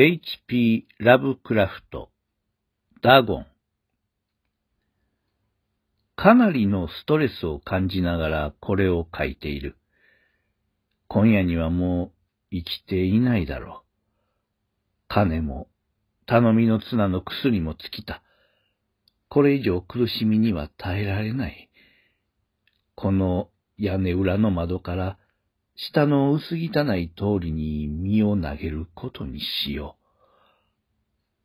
H.P. ラブクラフト、ダゴン。かなりのストレスを感じながらこれを書いている。今夜にはもう生きていないだろう。金も、頼みの綱の薬も尽きた。これ以上苦しみには耐えられない。この屋根裏の窓から下の薄汚い通りに身を投げることにしよ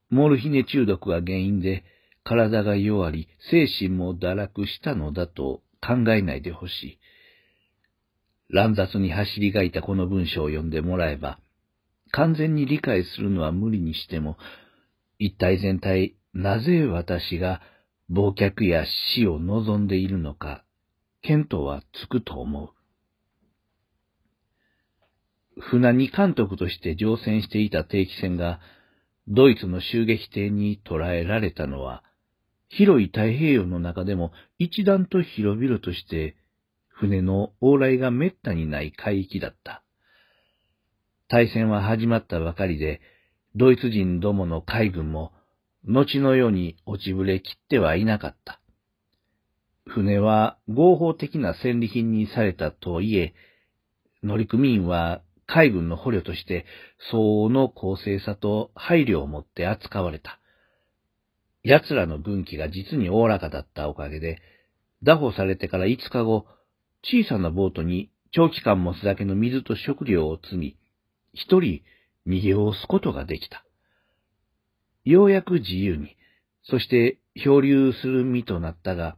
う。モルヒネ中毒が原因で体が弱り、精神も堕落したのだと考えないでほしい。乱雑に走りがいたこの文章を読んでもらえば、完全に理解するのは無理にしても、一体全体、なぜ私が忘却や死を望んでいるのか、見当はつくと思う。船に監督として乗船していた定期船が、ドイツの襲撃艇に捕らえられたのは、広い太平洋の中でも一段と広々として、船の往来が滅多にない海域だった。大戦は始まったばかりで、ドイツ人どもの海軍も、後のように落ちぶれ切ってはいなかった。船は合法的な戦利品にされたとはいえ、乗組員は海軍の捕虜として相応の公正さと配慮を持って扱われた。奴らの軍旗が実におおらかだったおかげで、拿捕されてから5日後、小さなボートに長期間持つだけの水と食料を積み、一人逃げを押すことができた。ようやく自由に、そして漂流する身となったが、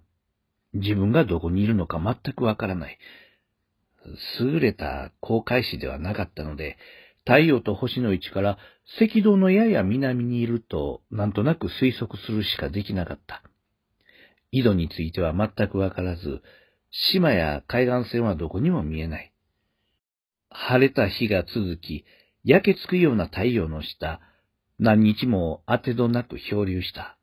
自分がどこにいるのか全くわからない。優れた航海士ではなかったので、太陽と星の位置から赤道のやや南にいるとなんとなく推測するしかできなかった。井戸については全くわからず、島や海岸線はどこにも見えない。晴れた日が続き、焼けつくような太陽の下、何日も当てどなく漂流した。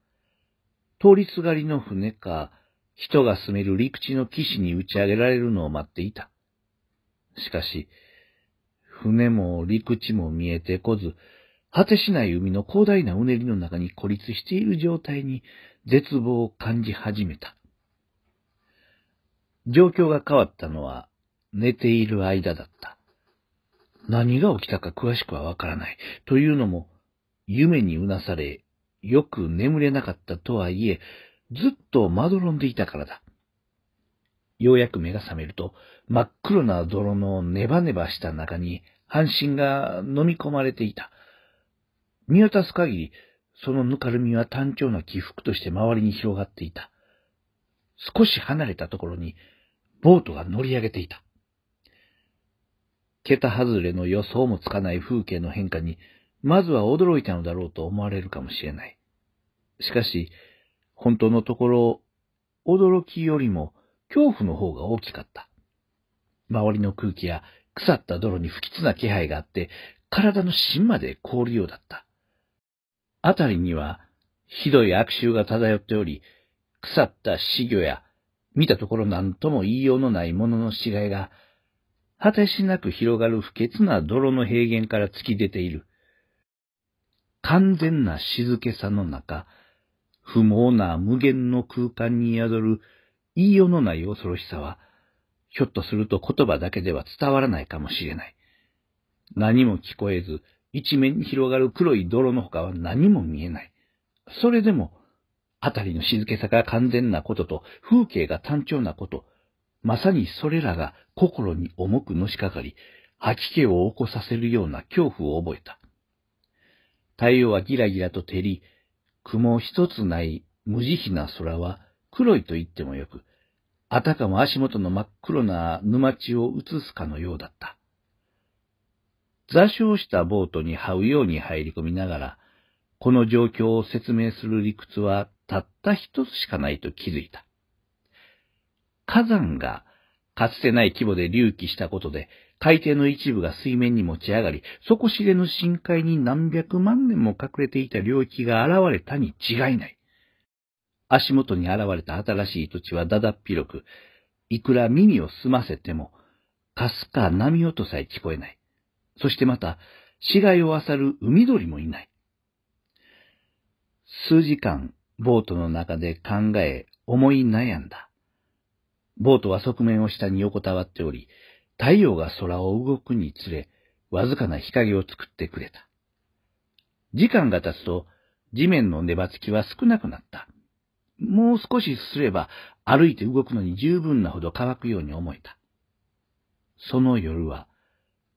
通りすがりの船か、人が住める陸地の岸に打ち上げられるのを待っていた。しかし、船も陸地も見えてこず、果てしない海の広大なうねりの中に孤立している状態に絶望を感じ始めた。状況が変わったのは寝ている間だった。何が起きたか詳しくはわからない。というのも、夢にうなされ、よく眠れなかったとはいえ、ずっとまどろんでいたからだ。ようやく目が覚めると、真っ黒な泥のネバネバした中に半身が飲み込まれていた。見渡す限り、そのぬかるみは単調な起伏として周りに広がっていた。少し離れたところに、ボートが乗り上げていた。桁外れの予想もつかない風景の変化に、まずは驚いたのだろうと思われるかもしれない。しかし、本当のところ、驚きよりも恐怖の方が大きかった。周りの空気や腐った泥に不吉な気配があって、体の芯まで凍るようだった。あたりには、ひどい悪臭が漂っており、腐った死魚や、見たところ何とも言いようのないものの死骸が、果てしなく広がる不潔な泥の平原から突き出ている。完全な静けさの中、不毛な無限の空間に宿る言いようのない恐ろしさは、ひょっとすると言葉だけでは伝わらないかもしれない。何も聞こえず、一面に広がる黒い泥の他は何も見えない。それでも、あたりの静けさが完全なことと、風景が単調なこと、まさにそれらが心に重くのしかかり、吐き気を起こさせるような恐怖を覚えた。太陽はギラギラと照り、雲一つない無慈悲な空は黒いと言ってもよく、あたかも足元の真っ黒な沼地を映すかのようだった。座礁したボートに這うように入り込みながら、この状況を説明する理屈はたった一つしかないと気づいた。火山がかつてない規模で隆起したことで、海底の一部が水面に持ち上がり、底知れぬ深海に何百万年も隠れていた領域が現れたに違いない。足元に現れた新しい土地はだだっ広く、いくら耳を澄ませても、かすか波音さえ聞こえない。そしてまた、死骸を漁る海鳥もいない。数時間、ボートの中で考え、思い悩んだ。ボートは側面を下に横たわっており、太陽が空を動くにつれ、わずかな日陰を作ってくれた。時間が経つと、地面の粘つきは少なくなった。もう少しすれば歩いて動くのに十分なほど乾くように思えた。その夜は、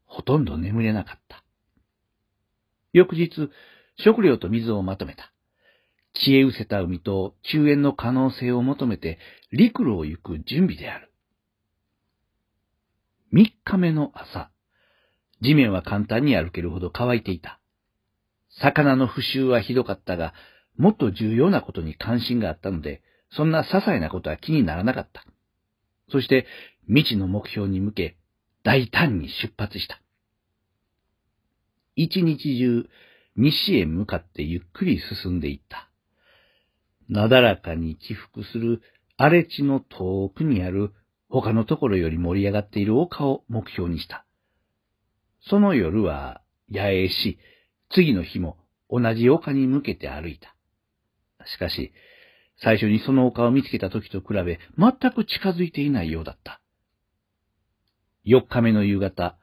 ほとんど眠れなかった。翌日、食料と水をまとめた。知恵失せた海と中縁の可能性を求めて陸路を行く準備である。三日目の朝、地面は簡単に歩けるほど乾いていた。魚の腐臭はひどかったが、もっと重要なことに関心があったので、そんな些細なことは気にならなかった。そして、未知の目標に向け、大胆に出発した。一日中、西へ向かってゆっくり進んでいった。なだらかに起伏する荒れ地の遠くにある他のところより盛り上がっている丘を目標にした。その夜は野営し、次の日も同じ丘に向けて歩いた。しかし、最初にその丘を見つけた時と比べ、全く近づいていないようだった。4日目の夕方、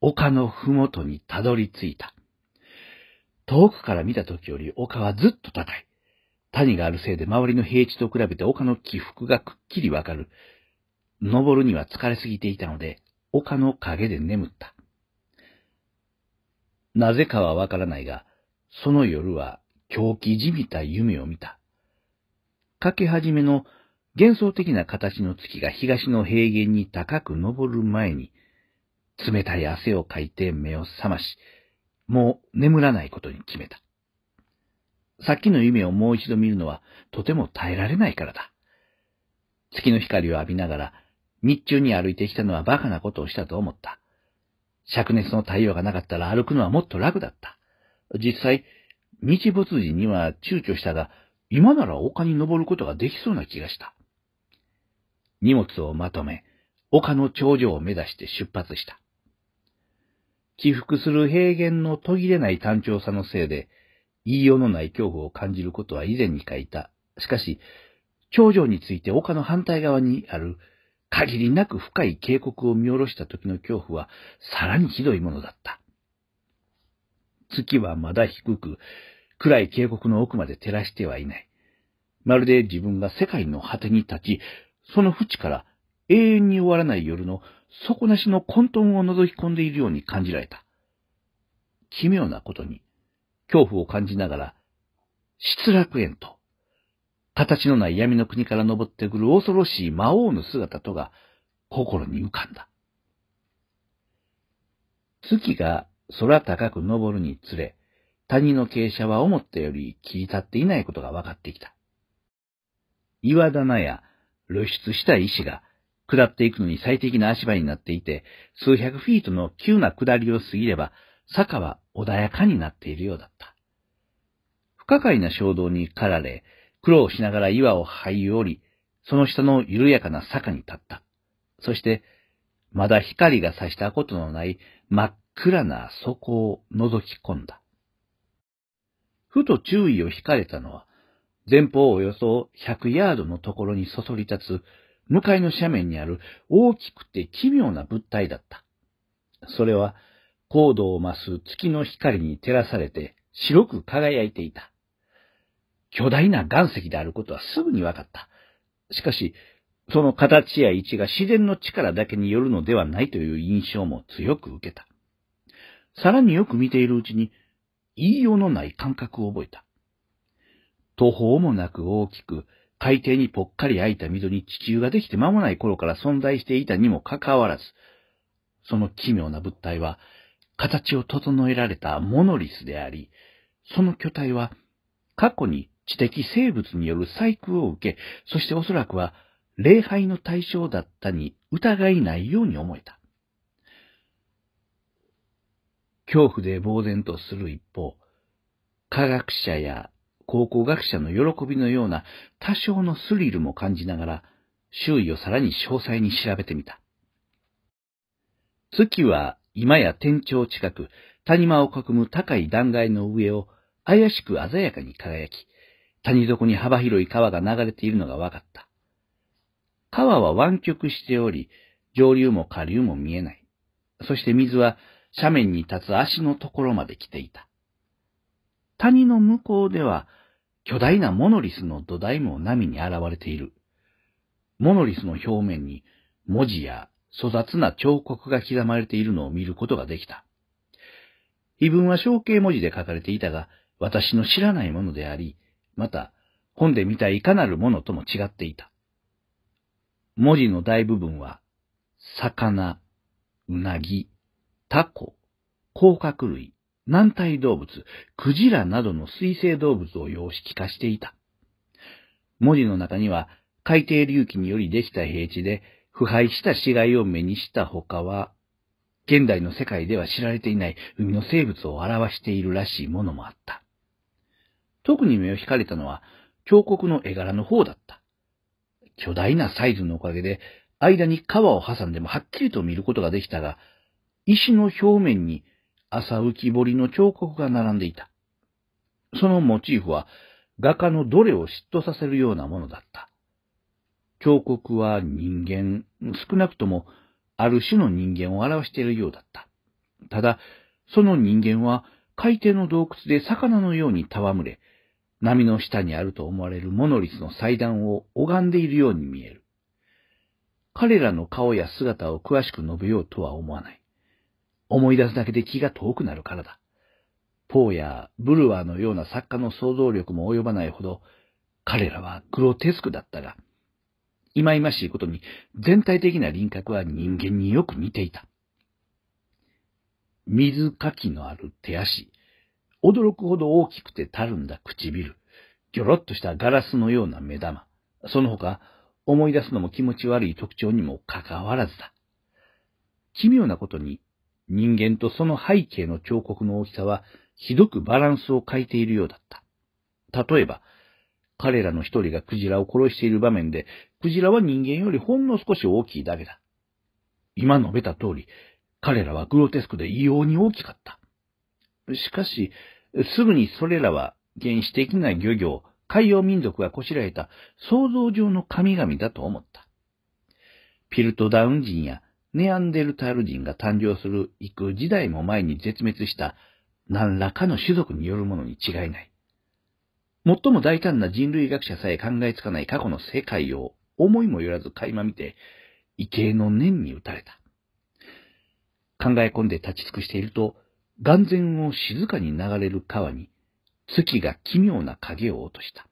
丘のふもとにたどり着いた。遠くから見た時より丘はずっと高い。谷があるせいで周りの平地と比べて丘の起伏がくっきりわかる。登るには疲れすぎていたので、丘の陰で眠った。なぜかはわからないが、その夜は狂気じみた夢を見た。かけ始めの幻想的な形の月が東の平原に高く昇る前に、冷たい汗をかいて目を覚まし、もう眠らないことに決めた。さっきの夢をもう一度見るのはとても耐えられないからだ。月の光を浴びながら、日中に歩いてきたのは馬鹿なことをしたと思った。灼熱の太陽がなかったら歩くのはもっと楽だった。実際、日没時には躊躇したが、今なら丘に登ることができそうな気がした。荷物をまとめ、丘の頂上を目指して出発した。起伏する平原の途切れない単調さのせいで、言いようのない恐怖を感じることは以前に書いた。しかし、頂上について丘の反対側にある、限りなく深い渓谷を見下ろした時の恐怖は、さらにひどいものだった。月はまだ低く、暗い渓谷の奥まで照らしてはいない。まるで自分が世界の果てに立ち、その淵から永遠に終わらない夜の底なしの混沌を覗き込んでいるように感じられた。奇妙なことに、恐怖を感じながら、失楽園と、形のない闇の国から登ってくる恐ろしい魔王の姿とが心に浮かんだ。月が空高く昇るにつれ、谷の傾斜は思ったより切り立っていないことが分かってきた。岩棚や露出した石が下っていくのに最適な足場になっていて、数百フィートの急な下りを過ぎれば、坂は穏やかになっているようだった。不可解な衝動に駆られ、苦労しながら岩を這い降り、その下の緩やかな坂に立った。そして、まだ光が差したことのない真っ暗な底を覗き込んだ。ふと注意を引かれたのは、前方およそ100ヤードのところにそそり立つ、向かいの斜面にある大きくて奇妙な物体だった。それは、高度を増す月の光に照らされて白く輝いていた。巨大な岩石であることはすぐに分かった。しかし、その形や位置が自然の力だけによるのではないという印象も強く受けた。さらによく見ているうちに、言いようのない感覚を覚えた。途方もなく大きく、海底にぽっかり空いた溝に地球ができて間もない頃から存在していたにもかかわらず、その奇妙な物体は、形を整えられたモノリスであり、その巨体は、過去に知的生物による細工を受け、そしておそらくは、礼拝の対象だったに疑いないように思えた。恐怖で呆然とする一方、科学者や考古学者の喜びのような多少のスリルも感じながら、周囲をさらに詳細に調べてみた。月は今や天頂近く、谷間を囲む高い断崖の上を怪しく鮮やかに輝き、谷底に幅広い川が流れているのが分かった。川は湾曲しており、上流も下流も見えない。そして水は斜面に立つ足のところまで来ていた。谷の向こうでは、巨大なモノリスの土台も波に現れている。モノリスの表面に文字や粗雑な彫刻が刻まれているのを見ることができた。碑文は象形文字で書かれていたが、私の知らないものであり、また、本で見たいかなるものとも違っていた。文字の大部分は、魚、うなぎ、タコ、甲殻類、軟体動物、クジラなどの水生動物を様式化していた。文字の中には、海底隆起によりできた平地で、腐敗した死骸を目にした他は、現代の世界では知られていない海の生物を表しているらしいものもあった。特に目を引かれたのは、峡谷の絵柄の方だった。巨大なサイズのおかげで、間に川を挟んでもはっきりと見ることができたが、石の表面に朝浮き彫りの彫刻が並んでいた。そのモチーフは画家のどれを嫉妬させるようなものだった。彫刻は人間、少なくともある種の人間を表しているようだった。ただ、その人間は海底の洞窟で魚のように戯れ、波の下にあると思われるモノリスの祭壇を拝んでいるように見える。彼らの顔や姿を詳しく述べようとは思わない。思い出すだけで気が遠くなるからだ。ポーやブルワーのような作家の想像力も及ばないほど、彼らはグロテスクだったが、忌々しいことに全体的な輪郭は人間によく似ていた。水かきのある手足、驚くほど大きくてたるんだ唇、ギョロっとしたガラスのような目玉、その他、思い出すのも気持ち悪い特徴にもかかわらずだ。奇妙なことに人間とその背景の彫刻の大きさはひどくバランスを欠いているようだった。例えば、彼らの一人がクジラを殺している場面で、クジラは人間よりほんの少し大きいだけだ。今述べた通り、彼らはグロテスクで異様に大きかった。しかし、すぐにそれらは原始的な漁業、海洋民族がこしらえた想像上の神々だと思った。ピルトダウン人やネアンデルタール人が誕生するいく時代も前に絶滅した何らかの種族によるものに違いない。最も大胆な人類学者さえ考えつかない過去の世界を思いもよらず垣間見て、異形の念に打たれた。考え込んで立ち尽くしていると、眼前を静かに流れる川に、月が奇妙な影を落とした。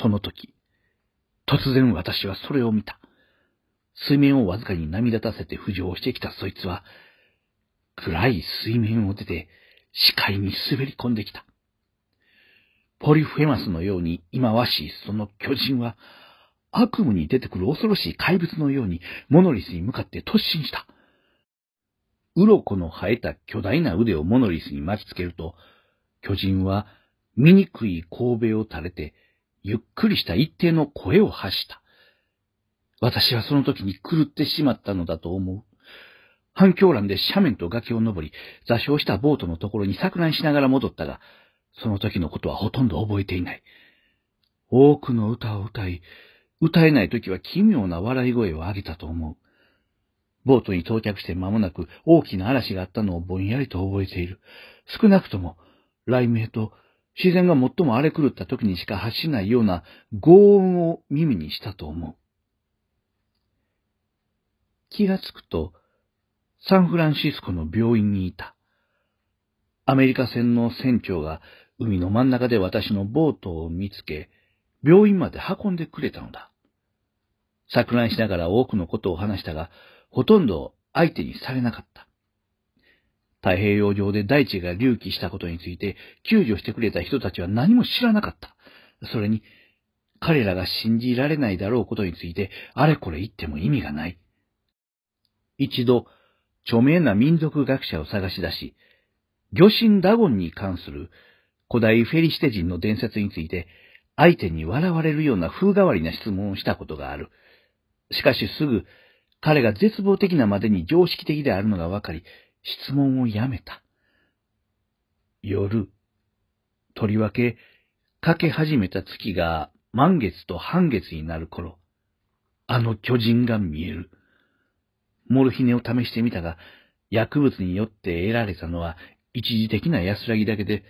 その時、突然私はそれを見た。水面をわずかに波立たせて浮上してきたそいつは、暗い水面を出て視界に滑り込んできた。ポリフェマスのように忌まわしいその巨人は、悪夢に出てくる恐ろしい怪物のようにモノリスに向かって突進した。コの生えた巨大な腕をモノリスに巻きつけると、巨人は醜い神戸を垂れて、ゆっくりした一定の声を発した。私はその時に狂ってしまったのだと思う。反響欄で斜面と崖を登り、座礁したボートのところに錯乱しながら戻ったが、その時のことはほとんど覚えていない。多くの歌を歌い、歌えない時は奇妙な笑い声を上げたと思う。ボートに到着して間もなく大きな嵐があったのをぼんやりと覚えている。少なくとも、雷鳴と自然が最も荒れ狂った時にしか発しないような轟音を耳にしたと思う。気がつくと、サンフランシスコの病院にいた。アメリカ船の船長が海の真ん中で私のボートを見つけ、病院まで運んでくれたのだ。錯乱しながら多くのことを話したが、ほとんど相手にされなかった。太平洋上で大地が隆起したことについて救助してくれた人たちは何も知らなかった。それに、彼らが信じられないだろうことについて、あれこれ言っても意味がない。一度、著名な民族学者を探し出し、魚神ダゴンに関する古代フェリシテ人の伝説について、相手に笑われるような風変わりな質問をしたことがある。しかしすぐ、彼が絶望的なまでに常識的であるのがわかり、質問をやめた。夜、とりわけ、かけ始めた月が満月と半月になる頃、あの巨人が見える。モルヒネを試してみたが、薬物によって得られたのは一時的な安らぎだけで、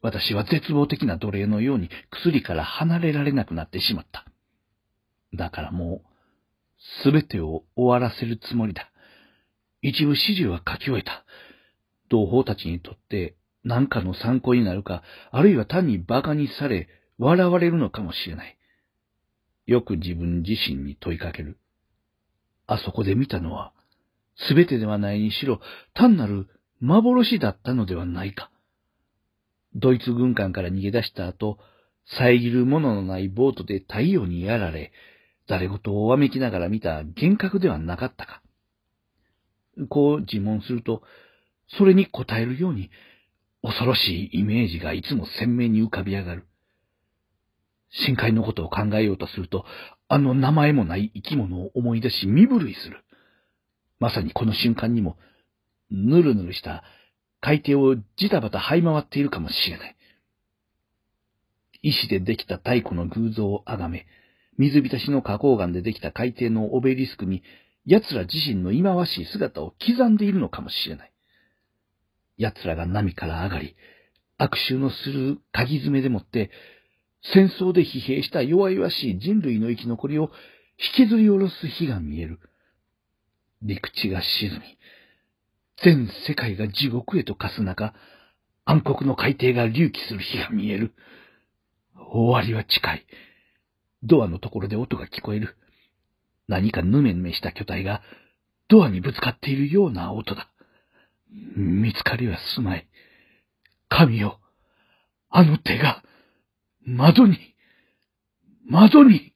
私は絶望的な奴隷のように薬から離れられなくなってしまった。だからもう、すべてを終わらせるつもりだ。一部始終は書き終えた。同胞たちにとって何かの参考になるか、あるいは単に馬鹿にされ、笑われるのかもしれない。よく自分自身に問いかける。あそこで見たのは、すべてではないにしろ、単なる幻だったのではないか。ドイツ軍艦から逃げ出した後、遮るもののないボートで太陽にやられ、誰ごとをわめきながら見た幻覚ではなかったか。こう自問すると、それに答えるように、恐ろしいイメージがいつも鮮明に浮かび上がる。深海のことを考えようとすると、あの名前もない生き物を思い出し身震いする。まさにこの瞬間にも、ぬるぬるした海底をジタバタ這い回っているかもしれない。石でできた太古の偶像をあがめ、水浸しの花崗岩でできた海底のオベリスクに、奴ら自身の忌まわしい姿を刻んでいるのかもしれない。奴らが波から上がり、悪臭のする鍵爪でもって、戦争で疲弊した弱々しい人類の生き残りを引きずり下ろす日が見える。陸地が沈み、全世界が地獄へと化す中、暗黒の海底が隆起する日が見える。終わりは近い。ドアのところで音が聞こえる。何かぬめぬめした巨体がドアにぶつかっているような音だ。見つかりはすまい。神よ、あの手が。窓に、窓に、